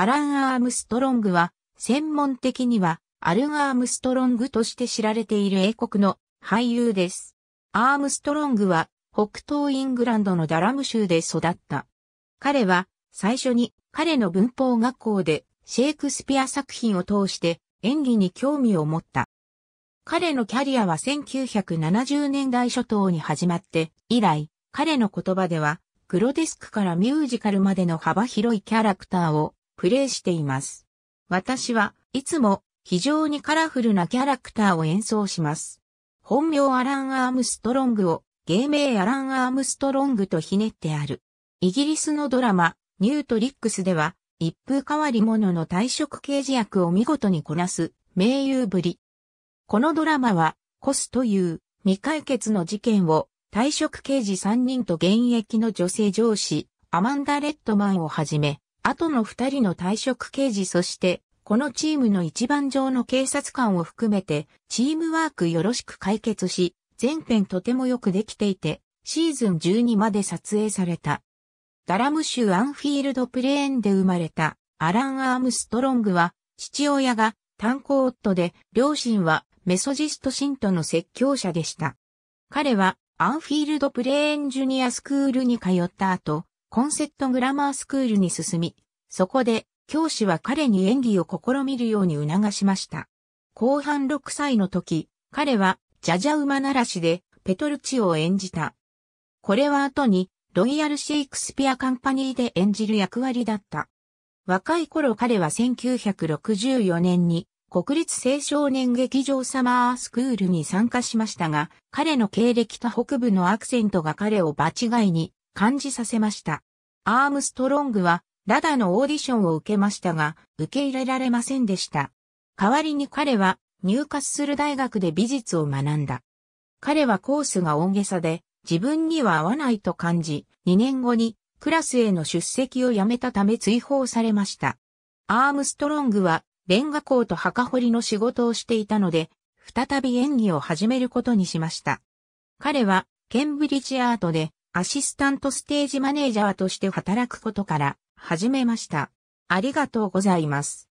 アラン・アームストロングは、専門的には、アルガアームストロングとして知られている英国の俳優です。アームストロングは、北東イングランドのダラム州で育った。彼は、最初に彼の文法学校でシェイクスピア作品を通して演技に興味を持った。彼のキャリアは1970年代初頭に始まって、以来、彼の言葉では、グロデスクからミュージカルまでの幅広いキャラクターをプレイしています。私はいつも非常にカラフルなキャラクターを演奏します。本名アラン・アームストロングを芸名アラン・アームストロングとひねってある。イギリスのドラマニュートリックスでは一風変わり者の退職刑事役を見事にこなす名優ぶり。このドラマはコスという未解決の事件を退職刑事3人と現役の女性上司アマンダ・レッドマンをはじめ後の二人の退職刑事そして、このチームの一番上の警察官を含めて、チームワークよろしく解決し、全編とてもよくできていて、シーズン12まで撮影された。ダラム州アンフィールドプレーンで生まれたアラン・アームストロングは、父親が炭鉱夫で、両親はメソジスト信徒の説教者でした。彼はアンフィールドプレーンジュニアスクールに通った後、コンセットグラマースクールに進み、そこで教師は彼に演技を試みるように促しました。後半6歳の時、彼はジャジャ馬ならしでペトルチを演じた。これは後にロイヤルシェイクスピアカンパニーで演じる役割だった。若い頃彼は1964年に国立青少年劇場サマースクールに参加しましたが、彼の経歴と北部のアクセントが彼を場違いに感じさせました。アームストロングは、ラダのオーディションを受けましたが、受け入れられませんでした。代わりに彼は、入荷する大学で美術を学んだ。彼はコースが大げさで、自分には合わないと感じ、2年後にクラスへの出席をやめたため追放されました。アームストロングは、レンガ工と墓掘りの仕事をしていたので、再び演技を始めることにしました。彼は、ケンブリッジアートでアシスタントステージマネージャーとして働くことから始めました。ありがとうございます。